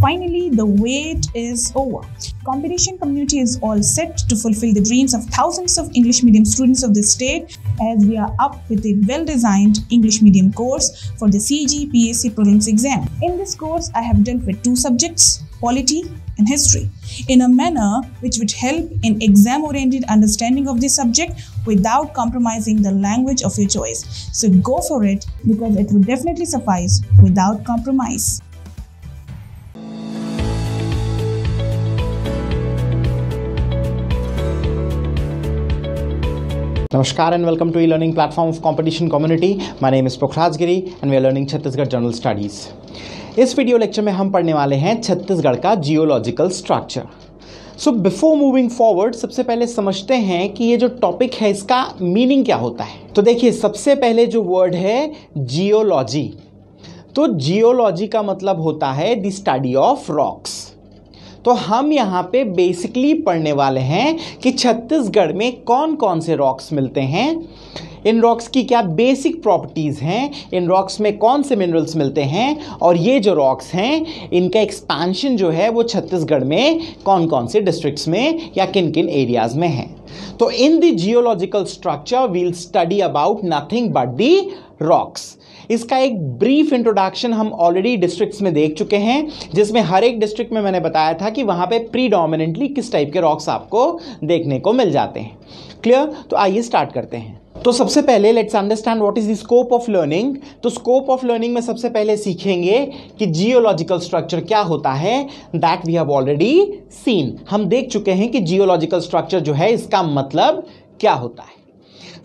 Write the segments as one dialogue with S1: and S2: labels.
S1: Finally, the wait is over. Competition community is all set to fulfill the dreams of thousands of English medium students of the state as we are up with a well-designed English medium course for the CGPSC prelims exam. In this course, I have dealt with two subjects, polity and history in a manner which would help in exam oriented understanding of the subject without compromising the language of your choice so go for it because it would definitely suffice without compromise नमस्कार and welcome to learning platform of competition community my name is Pokhraj Giri and we are learning Chhattisgarh general studies इस video lecture में हम पढ़ने वाले हैं छत्तीसगढ़ का geological structure so before moving forward सबसे पहले समझते हैं कि ये जो टॉपिक है इसका मीनिंग क्या होता है तो देखिए सबसे पहले जो वर्ड है जियोलॉजी तो जियोलॉजी का मतलब होता है द स्टडी ऑफ रॉक्स तो हम यहाँ पे बेसिकली पढ़ने वाले हैं कि छत्तीसगढ़ में कौन कौन से रॉक्स मिलते हैं इन रॉक्स की क्या बेसिक प्रॉपर्टीज़ हैं इन रॉक्स में कौन से मिनरल्स मिलते हैं और ये जो रॉक्स हैं इनका एक्सपेंशन जो है वो छत्तीसगढ़ में कौन कौन से डिस्ट्रिक्ट्स में या किन किन एरियाज़ में हैं तो in the geological structure we'll study about nothing but the rocks इसका एक ब्रीफ इंट्रोडक्शन हम ऑलरेडी डिस्ट्रिक्ट्स में देख चुके हैं जिसमें हर एक डिस्ट्रिक्ट में मैंने बताया था कि वहां पे प्रीडोमिनेंटली किस टाइप के रॉक्स आपको देखने को मिल जाते हैं क्लियर तो आइए स्टार्ट करते हैं तो सबसे पहले let's understand what is the scope of learning तो स्कोप ऑफ लर्निंग में सबसे पहले सीखेंगे कि जियोलॉजिकल स्ट्रक्चर क्या होता है that we have already seen हम देख चुके हैं कि जियोलॉजिकल स्ट्रक्चर जो है इसका मतलब क्या होता है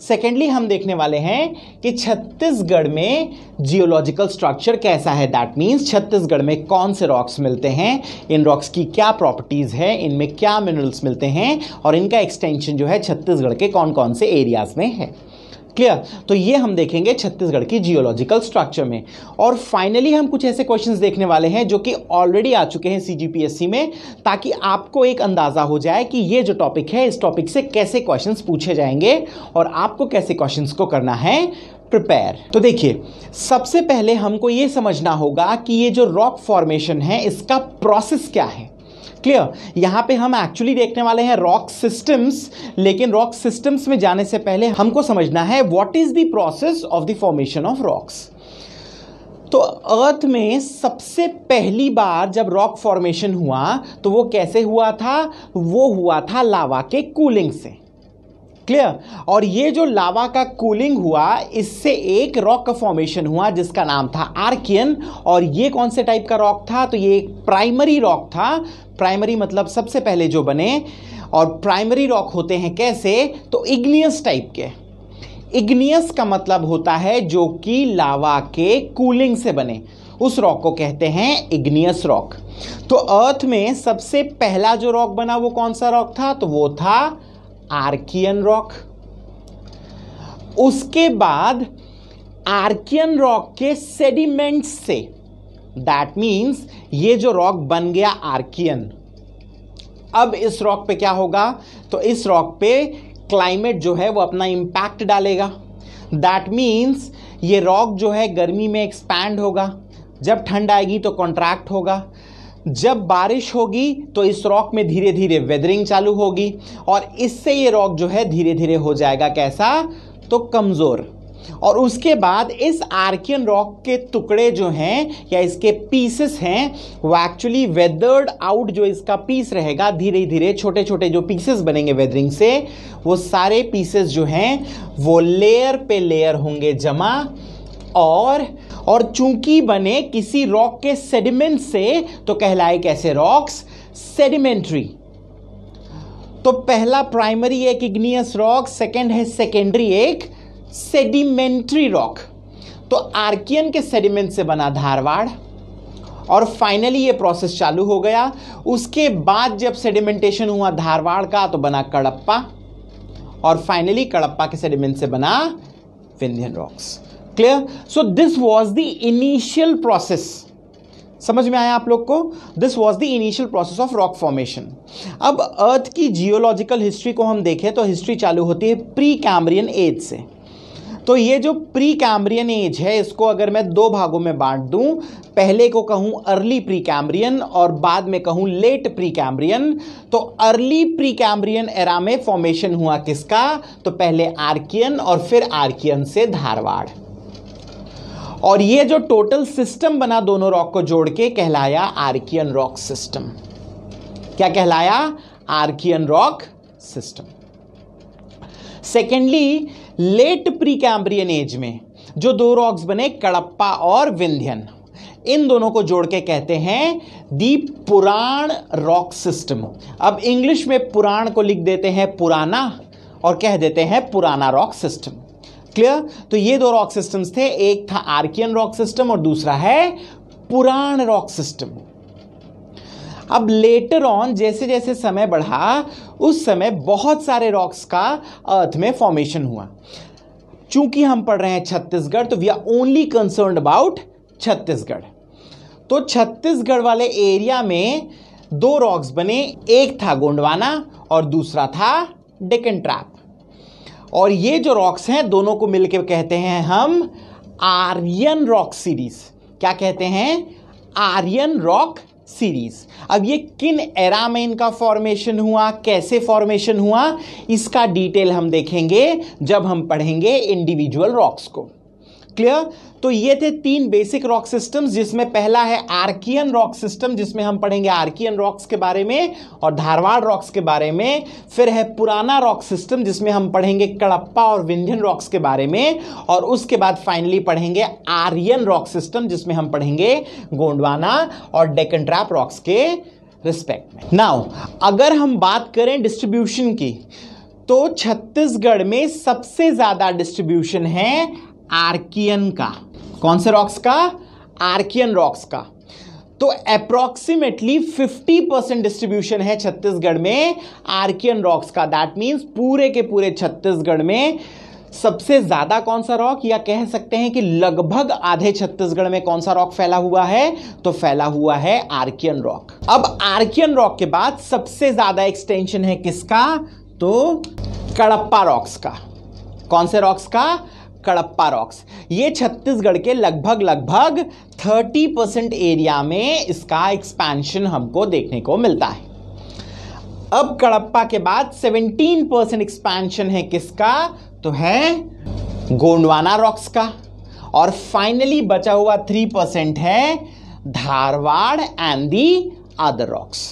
S1: सेकेंडली हम देखने वाले हैं कि छत्तीसगढ़ में जियोलॉजिकल स्ट्रक्चर कैसा है दैट मीन्स छत्तीसगढ़ में कौन से रॉक्स मिलते हैं इन रॉक्स की क्या प्रॉपर्टीज़ है इनमें क्या मिनरल्स मिलते हैं और इनका एक्सटेंशन जो है छत्तीसगढ़ के कौन कौन से एरियाज़ में है क्लियर तो ये हम देखेंगे छत्तीसगढ़ की जियोलॉजिकल स्ट्रक्चर में और फाइनली हम कुछ ऐसे क्वेश्चंस देखने वाले हैं जो कि ऑलरेडी आ चुके हैं सीजीपीएससी में ताकि आपको एक अंदाज़ा हो जाए कि ये जो टॉपिक है इस टॉपिक से कैसे क्वेश्चंस पूछे जाएंगे और आपको कैसे क्वेश्चंस को करना है प्रिपेयर तो देखिए सबसे पहले हमको ये समझना होगा कि ये जो रॉक फॉर्मेशन है इसका प्रोसेस क्या है क्लियर यहां पे हम एक्चुअली देखने वाले हैं रॉक सिस्टम्स लेकिन रॉक सिस्टम्स में जाने से पहले हमको समझना है what is the process of the formation of rocks तो अर्थ में सबसे पहली बार जब रॉक फॉर्मेशन हुआ तो वो कैसे हुआ था वो हुआ था लावा के कूलिंग से क्लियर और ये जो लावा का कूलिंग हुआ इससे एक रॉक का फॉर्मेशन हुआ जिसका नाम था आर्कियन और ये कौन से टाइप का रॉक था तो ये एक प्राइमरी रॉक था प्राइमरी मतलब सबसे पहले जो बने और प्राइमरी रॉक होते हैं कैसे तो इग्नियस टाइप के इग्नियस का मतलब होता है जो कि लावा के कूलिंग से बने उस रॉक को कहते हैं इग्नियस रॉक तो अर्थ में सबसे पहला जो रॉक बना वो कौन सा रॉक था तो वो था आर्कियन रॉक उसके बाद आर्कियन रॉक के सेडिमेंट से दैट मींस ये जो रॉक बन गया आर्कियन अब इस रॉक पे क्या होगा तो इस रॉक पे क्लाइमेट जो है वो अपना इंपैक्ट डालेगा दैट मींस ये रॉक जो है गर्मी में एक्सपैंड होगा जब ठंड आएगी तो कॉन्ट्रैक्ट होगा जब बारिश होगी तो इस रॉक में धीरे धीरे वेदरिंग चालू होगी और इससे ये रॉक जो है धीरे धीरे हो जाएगा कैसा तो कमज़ोर और उसके बाद इस आर्कियन रॉक के टुकड़े जो हैं या इसके पीसेस हैं वो एक्चुअली वेदर्ड आउट जो इसका पीस रहेगा धीरे धीरे छोटे छोटे जो पीसेस बनेंगे वेदरिंग से वो सारे पीसेस जो हैं वो लेयर पे लेयर होंगे जमा और और चूंकि बने किसी रॉक के सेडिमेंट से तो कहलाए कैसे रॉक्स सेडिमेंट्री तो पहला प्राइमरी एक इग्नियस रॉक सेकेंड है सेकेंडरी एक सेडिमेंट्री रॉक तो आर्कियन के सेडिमेंट से बना धारवाड़ और फाइनली ये प्रोसेस चालू हो गया उसके बाद जब सेडिमेंटेशन हुआ धारवाड़ का तो बना कड़प्पा और फाइनली कड़प्पा के सेडिमेंट से बना Vindhyan rocks clear so this was the initial process समझ में आया आप लोग को this was the initial process of rock formation अब अर्थ की जियोलॉजिकल हिस्ट्री को हम देखें तो हिस्ट्री चालू होती है प्री कैमरियन एज से तो ये जो प्री कैमरियन एज है इसको अगर मैं दो भागों में बांट दूं पहले को कहूं अर्ली प्री कैमरियन और बाद में कहूं लेट प्री कैमरियन तो अर्ली प्री कैमरियन एरा में फॉर्मेशन हुआ किसका तो पहले आर्कियन और फिर आर्कियन से धारवाड़ और ये जो टोटल सिस्टम बना दोनों रॉक को जोड़ के कहलाया आर्कियन रॉक सिस्टम क्या कहलाया Archaean rock system secondly late pre Cambrian age में जो दो रॉक्स बने कड़प्पा और विंध्यन इन दोनों को जोड़ के कहते हैं दी पुराण रॉक सिस्टम अब इंग्लिश में पुराण को लिख देते हैं पुराना और कह देते हैं पुराना रॉक सिस्टम क्लियर तो ये दो रॉक सिस्टम्स थे एक था आर्कियन रॉक सिस्टम और दूसरा है पुराण रॉक सिस्टम अब लेटर ऑन जैसे जैसे समय बढ़ा उस समय बहुत सारे रॉक्स का अर्थ में फॉर्मेशन हुआ चूंकि हम पढ़ रहे हैं छत्तीसगढ़ तो we are only concern about Chhattisgarh तो छत्तीसगढ़ वाले एरिया में दो रॉक्स बने एक था गोंडवाना और दूसरा था डेकन ट्रैप और ये जो रॉक्स हैं दोनों को मिलकर कहते हैं हम आर्यन रॉक सीरीज क्या कहते हैं आर्यन रॉक सीरीज अब ये किन एरा में इनका फॉर्मेशन हुआ कैसे फॉर्मेशन हुआ इसका डिटेल हम देखेंगे जब हम पढ़ेंगे इंडिविजुअल रॉक्स को क्लियर तो ये थे तीन बेसिक रॉक सिस्टम्स जिसमें पहला है आर्कियन रॉक सिस्टम जिसमें हम पढ़ेंगे आर्कियन रॉक्स के बारे में और धारवाड़ रॉक्स के बारे में फिर है पुराना रॉक सिस्टम जिसमें हम पढ़ेंगे कड़प्पा और विंध्यन रॉक्स के बारे में और उसके बाद फाइनली पढ़ेंगे आर्यन रॉक सिस्टम जिसमें हम पढ़ेंगे गोंडवाना और डेकन रॉक्स के रिस्पेक्ट में नाउ अगर हम बात करें डिस्ट्रीब्यूशन की तो छत्तीसगढ़ में सबसे ज़्यादा डिस्ट्रीब्यूशन है आर्कियन का कौन से रॉक्स का आर्कियन रॉक्स का तो अप्रोक्सीमेटली 50 परसेंट डिस्ट्रीब्यूशन है छत्तीसगढ़ में आर्कियन रॉक्स का दैट मीन्स पूरे के पूरे छत्तीसगढ़ में सबसे ज्यादा कौन सा रॉक या कह सकते हैं कि लगभग आधे छत्तीसगढ़ में कौन सा रॉक फैला हुआ है तो फैला हुआ है आर्कियन रॉक अब आर्कियन रॉक के बाद सबसे ज्यादा एक्सटेंशन है किसका तो कड़प्पा रॉक्स का कौन से रॉक्स का कड़प्पा रॉक्स ये छत्तीसगढ़ के लगभग लगभग 30 परसेंट एरिया में इसका एक्सपेंशन हमको देखने को मिलता है अब कड़प्पा के बाद 17 परसेंट एक्सपेंशन है किसका तो है गोंडवाना रॉक्स का और फाइनली बचा हुआ 3 परसेंट है Dharwar and the other rocks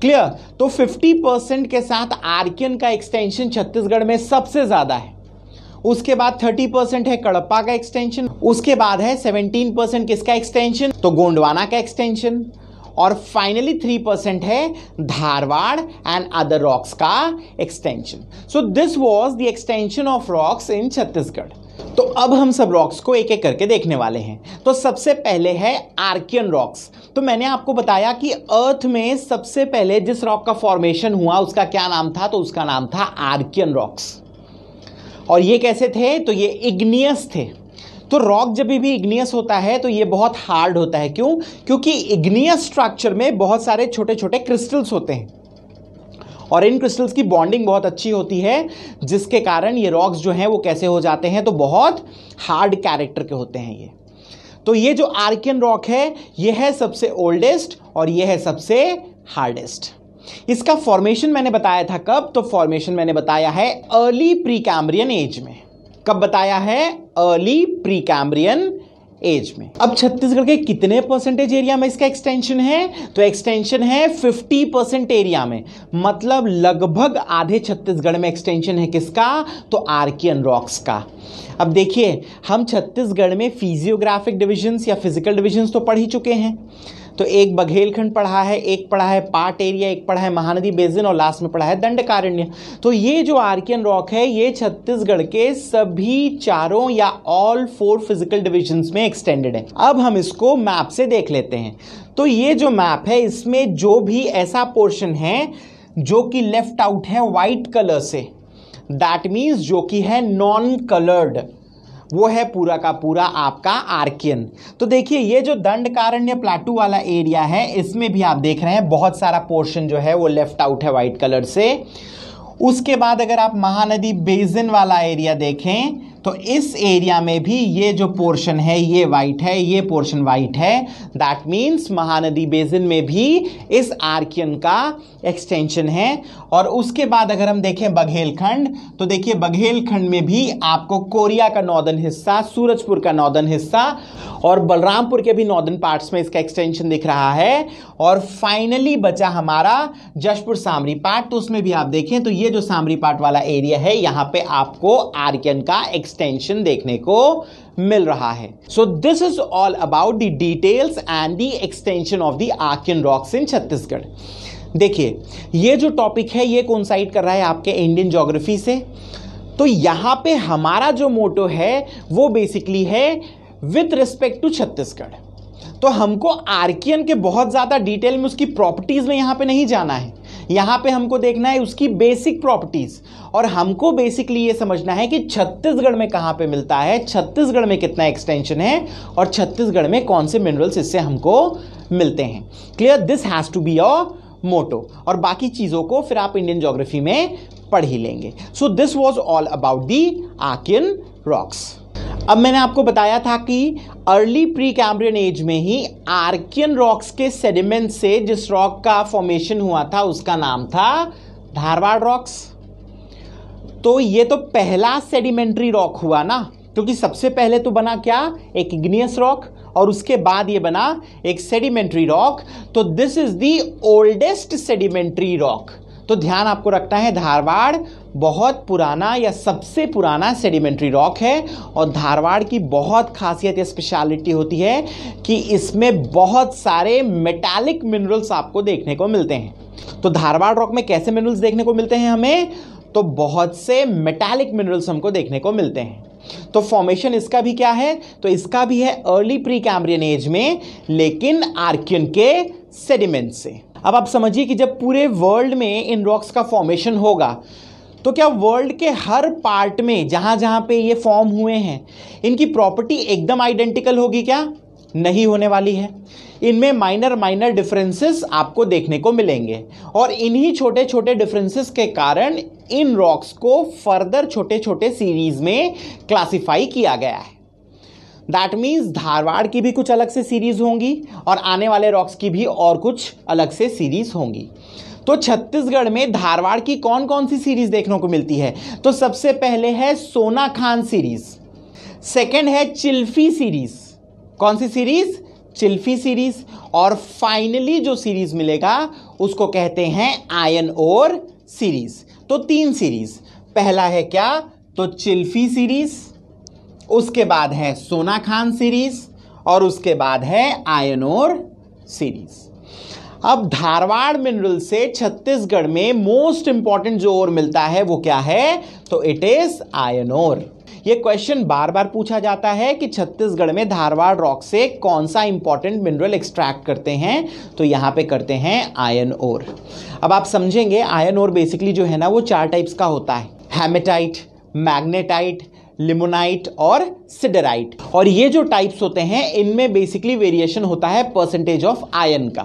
S1: clear तो 50 परसेंट के साथ आर्कियन का एक्सटेंशन छत्तीसगढ़ में सबसे ज़्यादा है उसके बाद 30 परसेंट है कड़प्पा का एक्सटेंशन उसके बाद है 17 परसेंट किसका एक्सटेंशन तो गोंडवाना का एक्सटेंशन और फाइनली थ्री परसेंट है धारवाड़ एंड अदर रॉक्स का extension so this was the extension of rocks in Chhattisgarh तो अब हम सब रॉक्स को एक एक करके देखने वाले हैं तो सबसे पहले है आर्कियन रॉक्स तो मैंने आपको बताया कि अर्थ में सबसे पहले जिस रॉक का फॉर्मेशन हुआ उसका क्या नाम था तो उसका नाम था आर्कियन रॉक्स और ये कैसे थे तो ये इग्नियस थे तो रॉक जब भी इग्नियस होता है तो ये बहुत हार्ड होता है क्यों क्योंकि इग्नियस स्ट्रक्चर में बहुत सारे छोटे छोटे क्रिस्टल्स होते हैं और इन क्रिस्टल्स की बॉन्डिंग बहुत अच्छी होती है जिसके कारण ये रॉक्स जो हैं वो कैसे हो जाते हैं तो बहुत हार्ड कैरेक्टर के होते हैं ये तो ये जो आर्कियन रॉक है ये है सबसे ओल्डेस्ट और ये है सबसे हार्डेस्ट इसका फॉर्मेशन मैंने बताया था कब तो फॉर्मेशन मैंने बताया है अर्ली प्री कैम्ब्रियन एज में कब बताया है अर्ली प्री कैम्ब्रियन एज में अब छत्तीसगढ़ के कितने परसेंटेज एरिया में इसका एक्सटेंशन है तो एक्सटेंशन है 50 परसेंट एरिया में मतलब लगभग आधे छत्तीसगढ़ में एक्सटेंशन है किसका तो आर्कियन रॉक्स का अब देखिए हम छत्तीसगढ़ में फिजियोग्राफिक डिविजन्स या फिजिकल डिविजन्स तो पढ़ ही चुके हैं तो एक बघेलखंड पढ़ा है एक पढ़ा है पाट एरिया एक पढ़ा है महानदी बेजिन और लास्ट में पढ़ा है दंडकारण्य तो ये जो आर्कियन रॉक है ये छत्तीसगढ़ के सभी चारों या ऑल फोर फिजिकल डिविजन में एक्सटेंडेड है अब हम इसको मैप से देख लेते हैं तो ये जो मैप है इसमें जो भी ऐसा पोर्शन है जो कि लेफ्ट आउट है वाइट कलर से दैट मीन्स जो कि है नॉन कलर्ड वो है पूरा का पूरा आपका आर्कियन तो देखिए ये जो दंड कारण्य प्लाटू वाला एरिया है इसमें भी आप देख रहे हैं बहुत सारा पोर्शन जो है वो लेफ्ट आउट है व्हाइट कलर से उसके बाद अगर आप महानदी बेजिन वाला एरिया देखें तो इस एरिया में भी ये जो पोर्शन है ये वाइट है ये पोर्शन वाइट है दैट मीन्स महानदी बेजिन में भी इस आर्कियन का एक्सटेंशन है और उसके बाद अगर हम देखें बघेलखंड तो देखिए बघेलखंड में भी आपको कोरिया का नॉर्दर्न हिस्सा सूरजपुर का नॉर्दर्न हिस्सा और बलरामपुर के भी नॉर्दर्न पार्ट्स में इसका एक्सटेंशन दिख रहा है और फाइनली बचा हमारा जशपुर सामरी पार्ट तो उसमें भी आप देखें तो ये जो सामरी पार्ट वाला एरिया है यहाँ पे आपको आर्कियन का एक्स एक्सटेंशन देखने को मिल रहा है so this is all about the details and the extension of the Archaean rocks in Chhattisgarh देखिए ये जो टॉपिक है ये साइड कर रहा है आपके इंडियन जोग्राफी से तो यहाँ पे हमारा जो मोटो है वो बेसिकली है विथ रिस्पेक्ट टू छत्तीसगढ़ तो हमको आर्कियन के बहुत ज़्यादा डिटेल में उसकी प्रॉपर्टीज़ में यहाँ पे नहीं जाना है यहाँ पे हमको देखना है उसकी बेसिक प्रॉपर्टीज़ और हमको बेसिकली ये समझना है कि छत्तीसगढ़ में कहाँ पे मिलता है छत्तीसगढ़ में कितना एक्सटेंशन है और छत्तीसगढ़ में कौन से मिनरल्स इससे हमको मिलते हैं clear this has to be your motto और बाकी चीज़ों को फिर आप इंडियन जोग्राफी में पढ़ ही लेंगे so this was all about the आकिन रॉक्स अब मैंने आपको बताया था कि अर्ली प्री कैम्ब्रियन एज में ही आर्कियन रॉक्स के सेडिमेंट से जिस रॉक का फॉर्मेशन हुआ था उसका नाम था धारवाड़ रॉक्स तो ये तो पहला सेडिमेंट्री रॉक हुआ ना क्योंकि सबसे पहले तो बना क्या एक इग्नियस रॉक और उसके बाद ये बना एक सेडिमेंट्री रॉक तो this is the oldest sedimentary rock तो ध्यान आपको रखना है धारवाड़ बहुत पुराना या सबसे पुराना सेडिमेंट्री रॉक है और धारवाड़ की बहुत खासियत या स्पेशलिटी होती है कि इसमें बहुत सारे मेटालिक मिनरल्स आपको देखने को मिलते हैं तो धारवाड़ रॉक में कैसे मिनरल्स देखने को मिलते हैं हमें तो बहुत से मेटालिक मिनरल्स हमको देखने को मिलते हैं तो फॉर्मेशन इसका भी क्या है तो इसका भी है अर्ली प्री कैम्ब्रियन एज में लेकिन आर्कियन के सेडिमेंट से अब आप समझिए कि जब पूरे वर्ल्ड में इन रॉक्स का फॉर्मेशन होगा तो क्या वर्ल्ड के हर पार्ट में जहाँ जहाँ पे ये फॉर्म हुए हैं इनकी प्रॉपर्टी एकदम आइडेंटिकल होगी क्या नहीं होने वाली है इनमें माइनर माइनर डिफरेंसेस आपको देखने को मिलेंगे और इन्हीं छोटे छोटे डिफरेंसेस के कारण इन रॉक्स को फर्दर छोटे छोटे सीरीज में क्लासिफाई किया गया है दैट मीन्स धारवाड़ की भी कुछ अलग से सीरीज़ होंगी और आने वाले रॉक्स की भी और कुछ अलग से सीरीज़ होंगी तो छत्तीसगढ़ में धारवाड़ की कौन कौन सी सीरीज़ देखने को मिलती है तो सबसे पहले है सोना खान सीरीज़ सेकेंड है चिल्फी सीरीज़ कौन सी सीरीज़ चिल्फी सीरीज़ और फाइनली जो सीरीज़ मिलेगा उसको कहते हैं आयन और सीरीज़ तो तीन सीरीज़ पहला है क्या तो चिल्फी सीरीज़ उसके बाद है सोना खान सीरीज और उसके बाद है आयनोर सीरीज अब धारवाड़ मिनरल से छत्तीसगढ़ में मोस्ट इंपॉर्टेंट जो और मिलता है वो क्या है तो इट इज आयनोर ये क्वेश्चन बार बार पूछा जाता है कि छत्तीसगढ़ में धारवाड़ रॉक से कौन सा इंपॉर्टेंट मिनरल एक्सट्रैक्ट करते हैं तो यहाँ पे करते हैं आयन ओर अब आप समझेंगे आयन ओर बेसिकली जो है ना वो चार टाइप्स का होता है हेमेटाइट मैग्नेटाइट लिमोनाइट और सिडराइट और ये जो टाइप्स होते हैं इनमें बेसिकली वेरिएशन होता है परसेंटेज ऑफ आयन का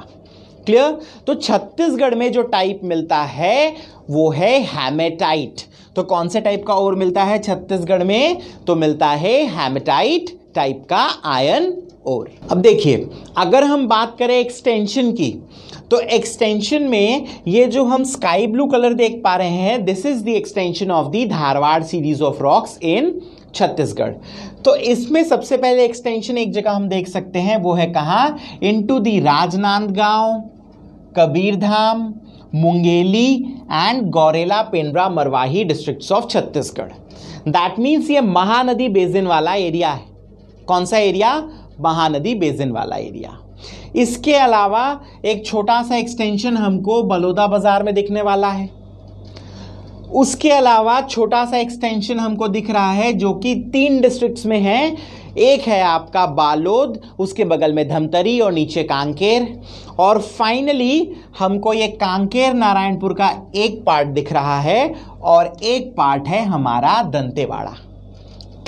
S1: क्लियर तो छत्तीसगढ़ में जो टाइप मिलता है वो है हैमेटाइट तो कौन से टाइप का और मिलता है छत्तीसगढ़ में तो मिलता है हैमेटाइट टाइप का आयन और अब देखिए अगर हम बात करें एक्सटेंशन की तो एक्सटेंशन में ये जो हम स्काई ब्लू कलर देख पा रहे हैं this is the extension of the Dharwar series of rocks in Chhattisgarh तो इसमें सबसे पहले एक्सटेंशन एक जगह हम देख सकते हैं वो है कहाँ to the Rajnandgaon Kabirdham Mungeli and Gaurela Pendra Marwahi districts of Chhattisgarh that means ये महानदी बेजिन वाला एरिया है कौन सा एरिया महानदी बेजिन वाला एरिया इसके अलावा एक छोटा सा एक्सटेंशन हमको बलौदा बाज़ार में दिखने वाला है उसके अलावा छोटा सा एक्सटेंशन हमको दिख रहा है जो कि तीन डिस्ट्रिक्ट्स में है एक है आपका बालोद उसके बगल में धमतरी और नीचे कांकेर और फाइनली हमको ये कांकेर नारायणपुर का एक पार्ट दिख रहा है और एक पार्ट है हमारा दंतेवाड़ा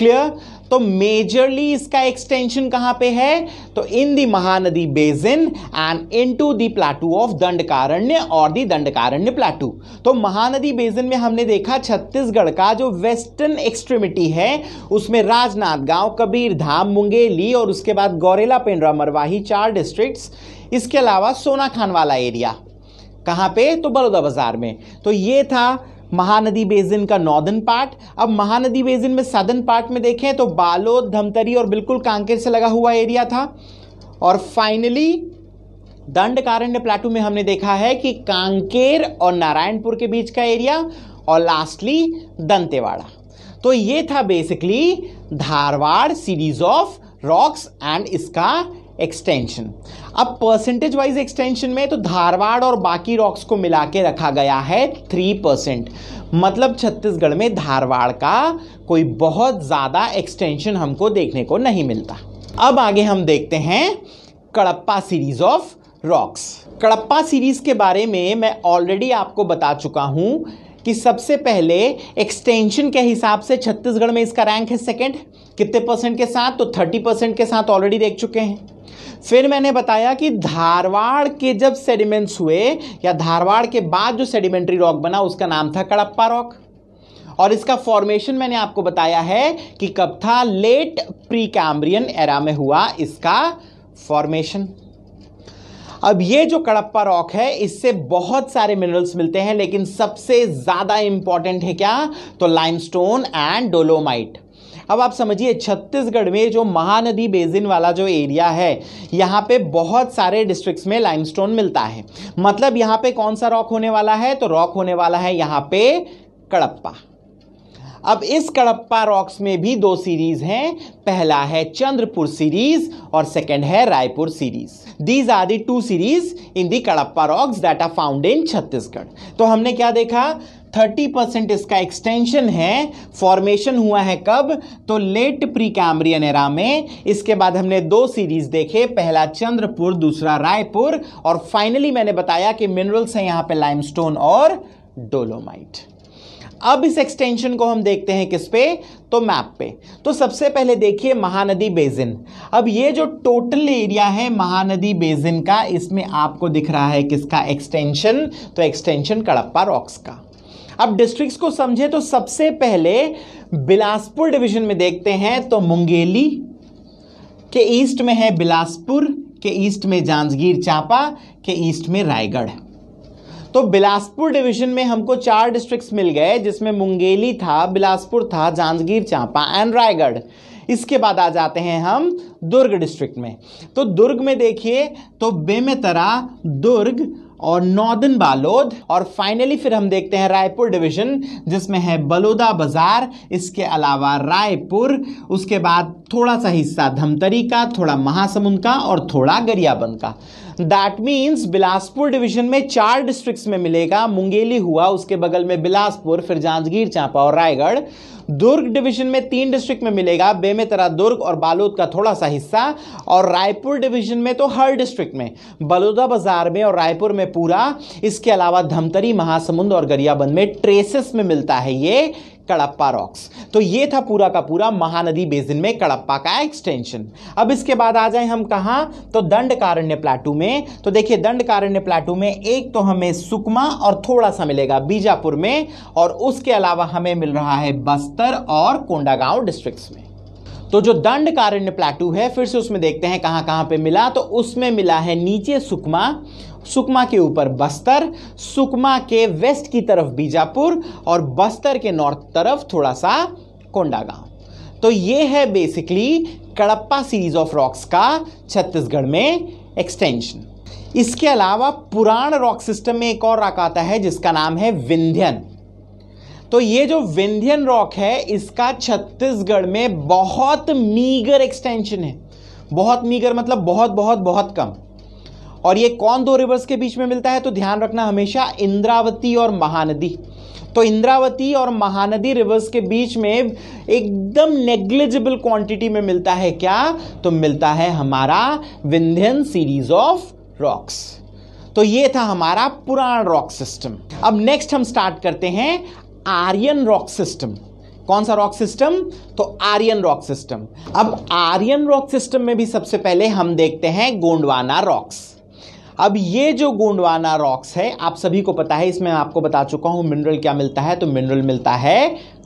S1: क्लियर तो मेजरली इसका एक्सटेंशन कहां पे है तो in the Mahanadi basin and in to the plateau of Dandakaranya और दी दंडकारण्य प्लाटू तो महानदी बेजिन में हमने देखा छत्तीसगढ़ का जो वेस्टर्न एक्सट्रीमिटी है उसमें राजनाथ गांव कबीर धाम मुंगेली और उसके बाद गौरेला पेंड्रा मरवाही चार डिस्ट्रिक्ट्स इसके अलावा सोना खान वाला एरिया कहां पे तो बड़ौदा बाजार में तो ये था महानदी बेजिन का नॉर्दर्न पार्ट अब महानदी बेजिन में सदर्न पार्ट में देखें तो बालोद धमतरी और बिल्कुल कांकेर से लगा हुआ एरिया था और फाइनली दंडकारण्य प्लाटू में हमने देखा है कि कांकेर और नारायणपुर के बीच का एरिया और लास्टली दंतेवाड़ा तो ये था basically Dharwar series of rocks and इसका एक्सटेंशन अब परसेंटेज वाइज एक्सटेंशन में तो धारवाड़ और बाकी रॉक्स को मिला के रखा गया है थ्री परसेंट मतलब छत्तीसगढ़ में धारवाड़ का कोई बहुत ज़्यादा एक्सटेंशन हमको देखने को नहीं मिलता अब आगे हम देखते हैं Cuddapah series of rocks Cuddapah series के बारे में मैं ऑलरेडी आपको बता चुका हूँ कि सबसे पहले एक्सटेंशन के हिसाब से छत्तीसगढ़ में इसका रैंक है सेकंड कितने परसेंट के साथ तो थर्टी परसेंट के साथ ऑलरेडी देख चुके हैं फिर मैंने बताया कि धारवाड़ के जब सेडिमेंट्स हुए या धारवाड़ के बाद जो सेडिमेंट्री रॉक बना उसका नाम था कड़प्पा रॉक और इसका फॉर्मेशन मैंने आपको बताया है कि कब था लेट प्री कैम्ब्रियन एरा में हुआ इसका फॉर्मेशन अब ये जो कड़प्पा रॉक है इससे बहुत सारे मिनरल्स मिलते हैं लेकिन सबसे ज़्यादा इंपॉर्टेंट है क्या तो लाइमस्टोन एंड डोलोमाइट अब आप समझिए छत्तीसगढ़ में जो महानदी बेसिन वाला जो एरिया है यहाँ पे बहुत सारे डिस्ट्रिक्ट्स में लाइमस्टोन मिलता है मतलब यहाँ पे कौन सा रॉक होने वाला है तो रॉक होने वाला है यहाँ पे कड़प्पा अब इस कड़प्पा रॉक्स में भी दो सीरीज हैं पहला है चंद्रपुर सीरीज और सेकंड है Raipur series these are the two series in the Cuddapah rocks that are found in Chhattisgarh तो हमने क्या देखा थर्टी परसेंट इसका एक्सटेंशन है फॉर्मेशन हुआ है कब तो लेट प्री कैम्ब्रियन एरा में इसके बाद हमने दो सीरीज देखे पहला चंद्रपुर दूसरा रायपुर और फाइनली मैंने बताया कि मिनरल्स हैं यहाँ पे लाइमस्टोन और डोलोमाइट अब इस एक्सटेंशन को हम देखते हैं किस पे तो मैप पे तो सबसे पहले देखिए महानदी बेसिन अब ये जो टोटल एरिया है महानदी बेसिन का इसमें आपको दिख रहा है किसका एक्सटेंशन तो एक्सटेंशन कड़प्पा रॉक्स का अब डिस्ट्रिक्ट्स को समझे तो सबसे पहले बिलासपुर डिवीजन में देखते हैं तो मुंगेली के ईस्ट में है बिलासपुर के ईस्ट में जांजगीर चांपा के ईस्ट में रायगढ़ तो बिलासपुर डिवीजन में हमको चार डिस्ट्रिक्ट्स मिल गए जिसमें मुंगेली था बिलासपुर था जांजगीर चांपा एंड रायगढ़ इसके बाद आ जाते हैं हम दुर्ग डिस्ट्रिक्ट में तो दुर्ग में देखिए तो बेमेतरा दुर्ग और नॉर्दर्न बालोद और फाइनली फिर हम देखते हैं रायपुर डिवीजन जिसमें है बलोदा बाजार इसके अलावा रायपुर उसके बाद थोड़ा सा हिस्सा धमतरी का थोड़ा महासमुंद का और थोड़ा गरियाबंद का दैट मीन्स बिलासपुर डिवीजन में चार डिस्ट्रिक्ट्स में मिलेगा मुंगेली हुआ उसके बगल में बिलासपुर फिर जांजगीर चांपा और रायगढ़ दुर्ग डिवीजन में तीन डिस्ट्रिक्ट में मिलेगा बेमेतरा दुर्ग और बालोद का थोड़ा सा हिस्सा और रायपुर डिवीजन में तो हर डिस्ट्रिक्ट में बलोदा बाजार में और रायपुर में पूरा इसके अलावा धमतरी महासमुंद और गरियाबंद में ट्रेसेस में मिलता है ये कड़प्पा रॉक्स तो ये था पूरा का पूरा महानदी बेसिन में कड़प्पा का एक्सटेंशन अब इसके बाद आ जाए हम कहाँ तो दंड कारण्य प्लाटू में तो देखिए दंड कारण्य प्लाटू में एक तो हमें सुकमा और थोड़ा सा मिलेगा बीजापुर में और उसके अलावा हमें मिल रहा है बस्तर और कोंडागांव डिस्ट्रिक्ट में तो जो दंड कारण्य प्लाटू है फिर से उसमें देखते हैं कहाँ कहाँ पे मिला तो उसमें मिला है नीचे सुकमा सुकमा के ऊपर बस्तर सुकमा के वेस्ट की तरफ बीजापुर और बस्तर के नॉर्थ तरफ थोड़ा सा कोंडागांव तो ये है basically Cuddapah series of rocks का छत्तीसगढ़ में एक्सटेंशन इसके अलावा पुराण रॉक सिस्टम में एक और रॉक आता है जिसका नाम है विंध्यन तो ये जो विंध्यन रॉक है इसका छत्तीसगढ़ में बहुत मीगर एक्सटेंशन है बहुत मीगर मतलब बहुत बहुत बहुत कम और ये कौन दो रिवर्स के बीच में मिलता है तो ध्यान रखना हमेशा इंद्रावती और महानदी तो इंद्रावती और महानदी रिवर्स के बीच में एकदम नेग्लिजिबल क्वांटिटी में मिलता है क्या तो मिलता है हमारा विंध्यन सीरीज ऑफ रॉक्स तो ये था हमारा पुराण रॉक सिस्टम अब नेक्स्ट हम स्टार्ट करते हैं आर्यन रॉक सिस्टम कौन सा रॉक सिस्टम तो आर्यन रॉक सिस्टम अब आर्यन रॉक सिस्टम में भी सबसे पहले हम देखते हैं गोंडवाना रॉक्स अब ये जो गोंडवाना रॉक्स है आप सभी को पता है इसमें आपको बता चुका हूं मिनरल क्या मिलता है तो मिनरल मिलता है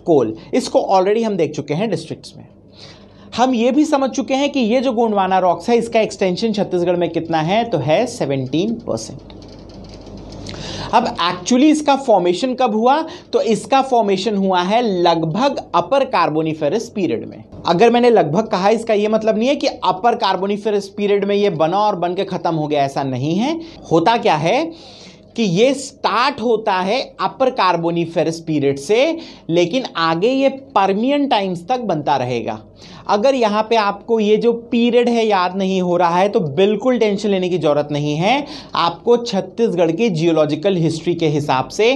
S1: कोल इसको ऑलरेडी हम देख चुके हैं डिस्ट्रिक्ट्स में हम ये भी समझ चुके हैं कि ये जो गोंडवाना रॉक्स है इसका एक्सटेंशन छत्तीसगढ़ में कितना है तो है सेवनटीन परसेंट अब एक्चुअली इसका फॉर्मेशन कब हुआ तो इसका फॉर्मेशन हुआ है लगभग अपर कार्बोनिफेरस पीरियड में अगर मैंने लगभग कहा इसका ये मतलब नहीं है कि अपर कार्बोनिफेरस पीरियड में ये बना और बन के ख़त्म हो गया ऐसा नहीं है होता क्या है कि ये स्टार्ट होता है अपर कार्बोनीफेरस पीरियड से लेकिन आगे ये परमियन टाइम्स तक बनता रहेगा अगर यहाँ पे आपको ये जो पीरियड है याद नहीं हो रहा है तो बिल्कुल टेंशन लेने की ज़रूरत नहीं है आपको छत्तीसगढ़ की जियोलॉजिकल हिस्ट्री के हिसाब से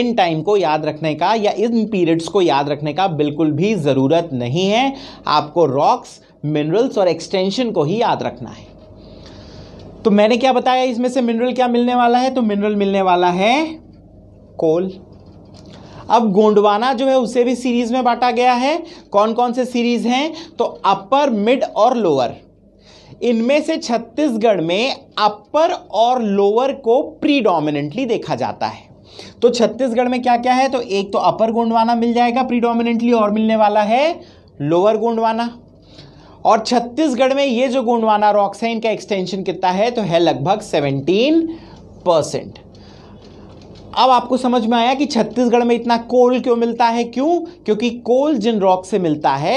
S1: इन टाइम को याद रखने का या इन पीरियड्स को याद रखने का बिल्कुल भी ज़रूरत नहीं है आपको रॉक्स मिनरल्स और एक्सटेंशन को ही याद रखना है तो मैंने क्या बताया इसमें से मिनरल क्या मिलने वाला है तो मिनरल मिलने वाला है कोल अब गोंडवाना जो है उसे भी सीरीज में बांटा गया है कौन कौन से सीरीज हैं तो अपर मिड और लोअर इनमें से छत्तीसगढ़ में अपर और लोअर को प्रीडोमिनेंटली देखा जाता है तो छत्तीसगढ़ में क्या क्या है तो एक तो अपर गोंडवाना मिल जाएगा प्रीडोमिनेंटली और मिलने वाला है लोअर गोंडवाना और छत्तीसगढ़ में ये जो गुंडवाना रॉक्स है इनका एक्सटेंशन कितना है तो है लगभग सेवनटीन परसेंट अब आपको समझ में आया कि छत्तीसगढ़ में इतना कोल क्यों मिलता है क्यों क्योंकि कोल जिन रॉक से मिलता है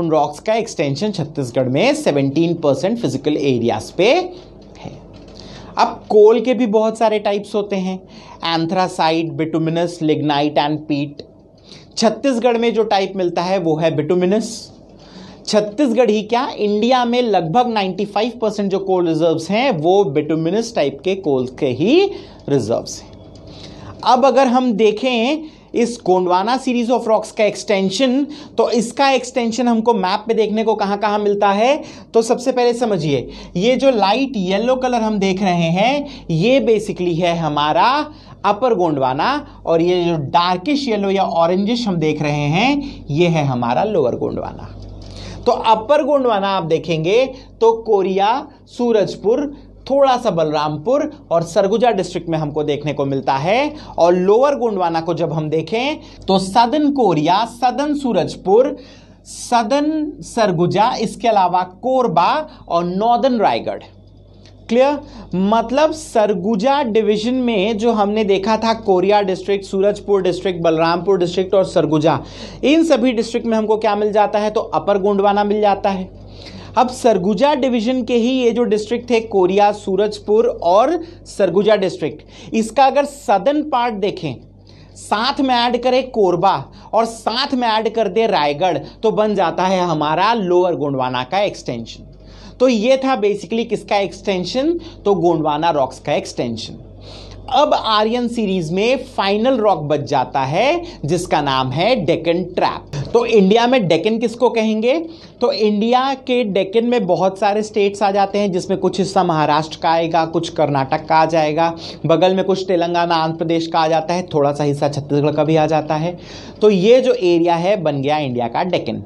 S1: उन रॉक्स का एक्सटेंशन छत्तीसगढ़ में 17 परसेंट फिजिकल एरियाज पे है अब कोल के भी बहुत सारे टाइप्स होते हैं एंथ्रासाइट बिटुमिनस लिग्नाइट एंड पीट छत्तीसगढ़ में जो टाइप मिलता है वो है बिटुमिनस छत्तीसगढ़ ही क्या इंडिया में लगभग 95 परसेंट जो कोल रिजर्व्स हैं वो बिटुमिनस टाइप के कोल के ही रिजर्व्स हैं अब अगर हम देखें इस गोंडवाना सीरीज ऑफ रॉक्स का एक्सटेंशन तो इसका एक्सटेंशन हमको मैप पे देखने को कहाँ कहाँ मिलता है तो सबसे पहले समझिए ये जो लाइट येलो कलर हम देख रहे हैं ये बेसिकली है हमारा अपर गोंडवाना और ये जो डार्किश येलो या ऑरेंजिश हम देख रहे हैं ये है हमारा लोअर गोंडवाना तो अपर गोंडवाना आप देखेंगे तो कोरिया सूरजपुर थोड़ा सा बलरामपुर और सरगुजा डिस्ट्रिक्ट में हमको देखने को मिलता है और लोअर गोंडवाना को जब हम देखें तो सदन कोरिया सदन सूरजपुर सदन सरगुजा इसके अलावा कोरबा और नॉर्दर्न रायगढ़ क्लियर मतलब सरगुजा डिवीजन में जो हमने देखा था Koriya district Surajpur district Balrampur district और सरगुजा इन सभी डिस्ट्रिक्ट में हमको क्या मिल जाता है तो अपर गोंडवाना मिल जाता है अब सरगुजा डिवीजन के ही ये जो डिस्ट्रिक्ट थे कोरिया सूरजपुर और सरगुजा डिस्ट्रिक्ट इसका अगर सदन पार्ट देखें साथ में ऐड करें कोरबा और साथ में ऐड कर दे रायगढ़ तो बन जाता है हमारा लोअर गोंडवाना का एक्सटेंशन तो ये था बेसिकली किसका एक्सटेंशन तो गोंडवाना रॉक्स का एक्सटेंशन अब आर्यन सीरीज में फाइनल रॉक बच जाता है जिसका नाम है डेकन ट्रैप तो इंडिया में डेकन किसको कहेंगे तो इंडिया के डेकन में बहुत सारे स्टेट्स आ जाते हैं जिसमें कुछ हिस्सा महाराष्ट्र का आएगा कुछ कर्नाटक का आ जाएगा बगल में कुछ तेलंगाना आंध्र प्रदेश का आ जाता है थोड़ा सा हिस्सा छत्तीसगढ़ का भी आ जाता है तो ये जो एरिया है बन गया इंडिया का डेकन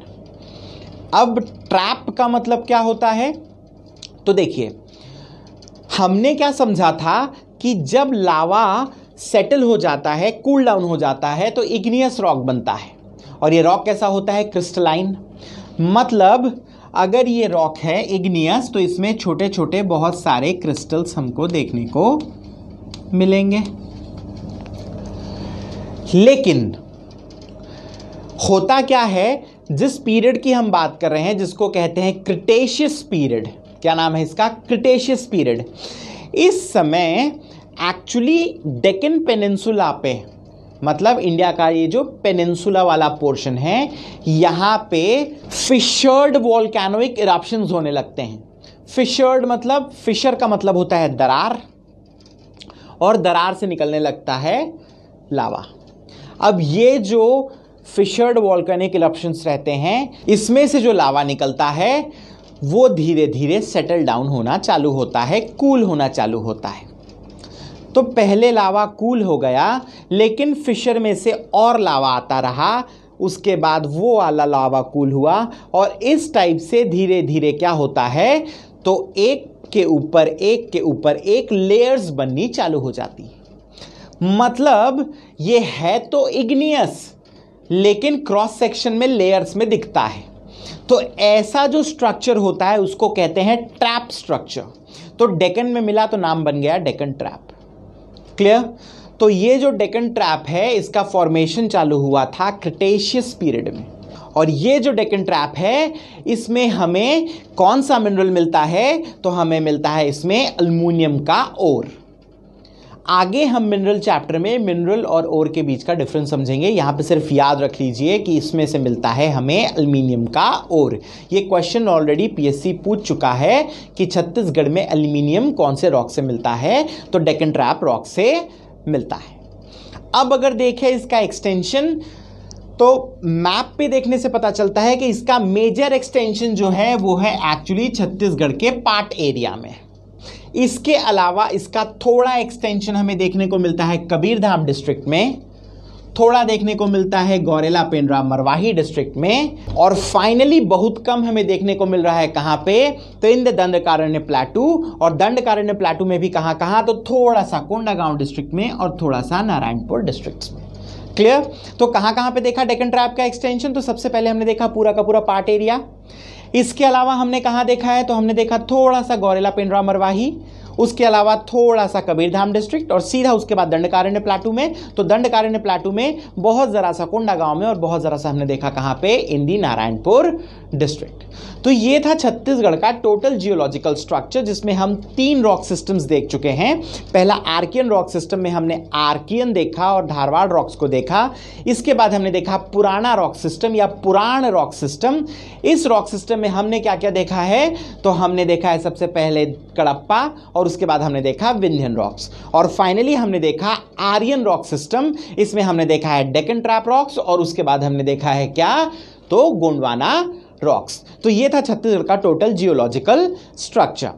S1: अब ट्रैप का मतलब क्या होता है तो देखिए हमने क्या समझा था कि जब लावा सेटल हो जाता है कूल डाउन हो जाता है तो इग्नियस रॉक बनता है और ये रॉक कैसा होता है क्रिस्टलाइन मतलब अगर ये रॉक है इग्नियस तो इसमें छोटे छोटे बहुत सारे क्रिस्टल्स हमको देखने को मिलेंगे लेकिन होता क्या है जिस पीरियड की हम बात कर रहे हैं जिसको कहते हैं क्रिटेशियस पीरियड क्या नाम है इसका क्रिटेशियस पीरियड इस समय एक्चुअली डेकन पेनिनसुला पे मतलब इंडिया का ये जो पेनिनसुला वाला पोर्शन है यहाँ पे फिशर्ड वॉल्केनोइक इराप्शन होने लगते हैं फिशर्ड मतलब फिशर का मतलब होता है दरार और दरार से निकलने लगता है लावा अब ये जो फिशर्ड वॉल्केनिक इलेप्शन रहते हैं इसमें से जो लावा निकलता है वो धीरे धीरे सेटल डाउन होना चालू होता है कूल होना चालू होता है तो पहले लावा कूल हो गया लेकिन फिशर में से और लावा आता रहा उसके बाद वो वाला लावा कूल हुआ और इस टाइप से धीरे धीरे क्या होता है तो एक के ऊपर एक के ऊपर एक लेयर्स बननी चालू हो जाती मतलब ये है तो इग्नियस लेकिन क्रॉस सेक्शन में लेयर्स में दिखता है तो ऐसा जो स्ट्रक्चर होता है उसको कहते हैं ट्रैप स्ट्रक्चर तो डेकन में मिला तो नाम बन गया डेकन ट्रैप क्लियर तो ये जो डेकन ट्रैप है इसका फॉर्मेशन चालू हुआ था क्रिटेशियस पीरियड में और ये जो डेकन ट्रैप है इसमें हमें कौन सा मिनरल मिलता है तो हमें मिलता है इसमें अल्मोनियम का ओर आगे हम मिनरल चैप्टर में मिनरल और ओर के बीच का डिफरेंस समझेंगे यहाँ पे सिर्फ याद रख लीजिए कि इसमें से मिलता है हमें अल्मीनियम का ओर ये क्वेश्चन ऑलरेडी पीएससी पूछ चुका है कि छत्तीसगढ़ में अल्मीनियम कौन से रॉक से मिलता है तो डेकन ट्रैप रॉक से मिलता है अब अगर देखें इसका एक्सटेंशन तो मैप पे देखने से पता चलता है कि इसका मेजर एक्सटेंशन जो है वो है एक्चुअली छत्तीसगढ़ के पार्ट एरिया में इसके अलावा इसका थोड़ा एक्सटेंशन हमें देखने को मिलता है कबीरधाम डिस्ट्रिक्ट में थोड़ा देखने को मिलता है गौरेला पेंड्रा मरवाही डिस्ट्रिक्ट में और फाइनली बहुत कम हमें देखने को मिल रहा है कहाँ पे तो इन दंडकारण्य प्लाटू और दंडकारण्य प्लाटू में भी कहाँ कहाँ तो थोड़ा सा कोंडागांव डिस्ट्रिक्ट में और थोड़ा सा नारायणपुर डिस्ट्रिक्ट में क्लियर तो कहाँ कहाँ पे देखा डेकन ट्रैप का एक्सटेंशन तो सबसे पहले हमने देखा पूरा का पूरा पार्ट एरिया इसके अलावा हमने कहाँ देखा है तो हमने देखा थोड़ा सा गौरेला पिंडरा मरवाही उसके अलावा थोड़ा सा कबीरधाम डिस्ट्रिक्ट और सीधा उसके बाद दंडकारण्य प्लाटू में तो दंडकारण्य प्लाटू में बहुत ज़रा सा कोंडा गांव में और बहुत ज़रा सा हमने देखा कहाँ पे इंदी नारायणपुर डिस्ट्रिक्ट तो ये था छत्तीसगढ़ का टोटल जियोलॉजिकल स्ट्रक्चर जिसमें हम तीन रॉक सिस्टम्स देख चुके हैं पहला आर्कियन रॉक सिस्टम में हमने आर्कियन देखा और धारवाड़ रॉक्स को देखा इसके बाद हमने देखा पुराना रॉक सिस्टम या पुराण रॉक सिस्टम इस रॉक सिस्टम में हमने क्या क्या देखा है तो हमने देखा है सबसे पहले कड़प्पा और और उसके बाद हमने देखा विंध्यन रॉक्स और फाइनली हमने देखा आर्यन रॉक सिस्टम इसमें हमने देखा है डेकन ट्रैप रॉक्स और उसके बाद हमने देखा है क्या तो गोंडवाना रॉक्स तो ये था छत्तीसगढ़ का टोटल जियोलॉजिकल स्ट्रक्चर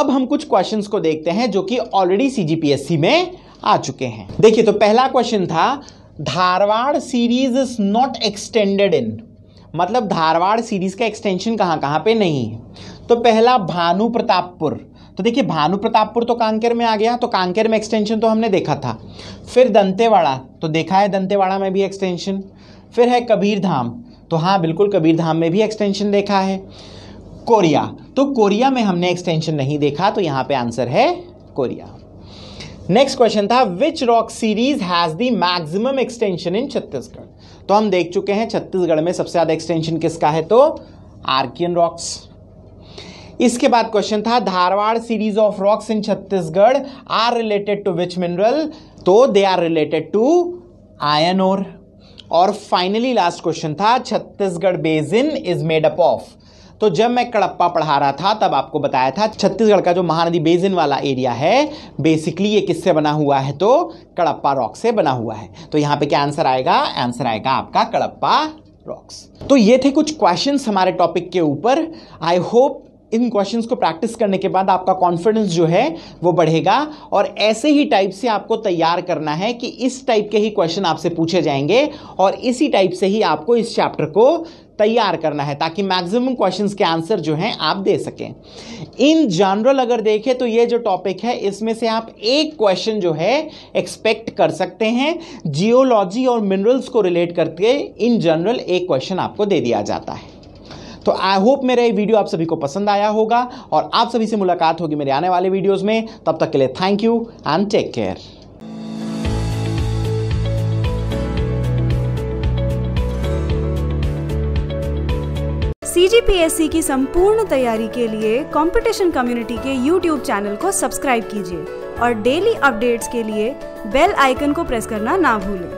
S1: अब हम कुछ क्वेश्चंस को देखते हैं जो कि ऑलरेडी सीजीपीएससी में आ चुके हैं देखिए तो पहला क्वेश्चन था Dharwar series is not extended in मतलब धारवाड़ सीरीज का एक्सटेंशन कहां कहां पे नहीं है तो पहला भानु प्रतापपुर तो देखिए भानु प्रतापपुर तो कांकेर में आ गया तो कांकेर में एक्सटेंशन तो हमने देखा था फिर दंतेवाड़ा तो देखा है दंतेवाड़ा में भी एक्सटेंशन फिर है कबीर धाम तो हाँ बिल्कुल कबीर धाम में भी एक्सटेंशन देखा है कोरिया तो कोरिया में हमने एक्सटेंशन नहीं देखा तो यहाँ पे आंसर है कोरिया नेक्स्ट क्वेश्चन था which rock series has the maximum extension in Chhattisgarh तो हम देख चुके हैं छत्तीसगढ़ में सबसे ज्यादा एक्सटेंशन किसका है तो आर्कियन रॉक्स इसके बाद क्वेश्चन था Dharwar series of rocks in Chhattisgarh are related to which mineral तो they are related to iron ore और फाइनली लास्ट क्वेश्चन था Chhattisgarh basin is made up of तो जब मैं कड़प्पा पढ़ा रहा था तब आपको बताया था छत्तीसगढ़ का जो महानदी बेजिन वाला एरिया है बेसिकली ये किससे बना हुआ है तो कड़प्पा रॉक से बना हुआ है तो यहां पे क्या आंसर आएगा आंसर आएगा आपका कड़प्पा रॉक्स तो ये थे कुछ क्वेश्चंस हमारे टॉपिक के ऊपर आई होप इन क्वेश्चंस को प्रैक्टिस करने के बाद आपका कॉन्फिडेंस जो है वो बढ़ेगा और ऐसे ही टाइप से आपको तैयार करना है कि इस टाइप के ही क्वेश्चन आपसे पूछे जाएंगे और इसी टाइप से ही आपको इस चैप्टर को तैयार करना है ताकि मैक्सिमम क्वेश्चंस के आंसर जो हैं आप दे सकें इन जनरल अगर देखें तो ये जो टॉपिक है इसमें से आप एक क्वेश्चन जो है एक्सपेक्ट कर सकते हैं जियोलॉजी और मिनरल्स को रिलेट करके इन जनरल एक क्वेश्चन आपको दे दिया जाता है तो आई होप मेरा ये वीडियो आप सभी को पसंद आया होगा और आप सभी से मुलाकात होगी मेरे आने वाले वीडियोज़ में तब तक के लिए thank you and take care CGPSC की संपूर्ण तैयारी के लिए कंपटीशन कम्युनिटी के YouTube चैनल को सब्सक्राइब कीजिए और डेली अपडेट्स के लिए बेल आइकन को प्रेस करना ना भूलें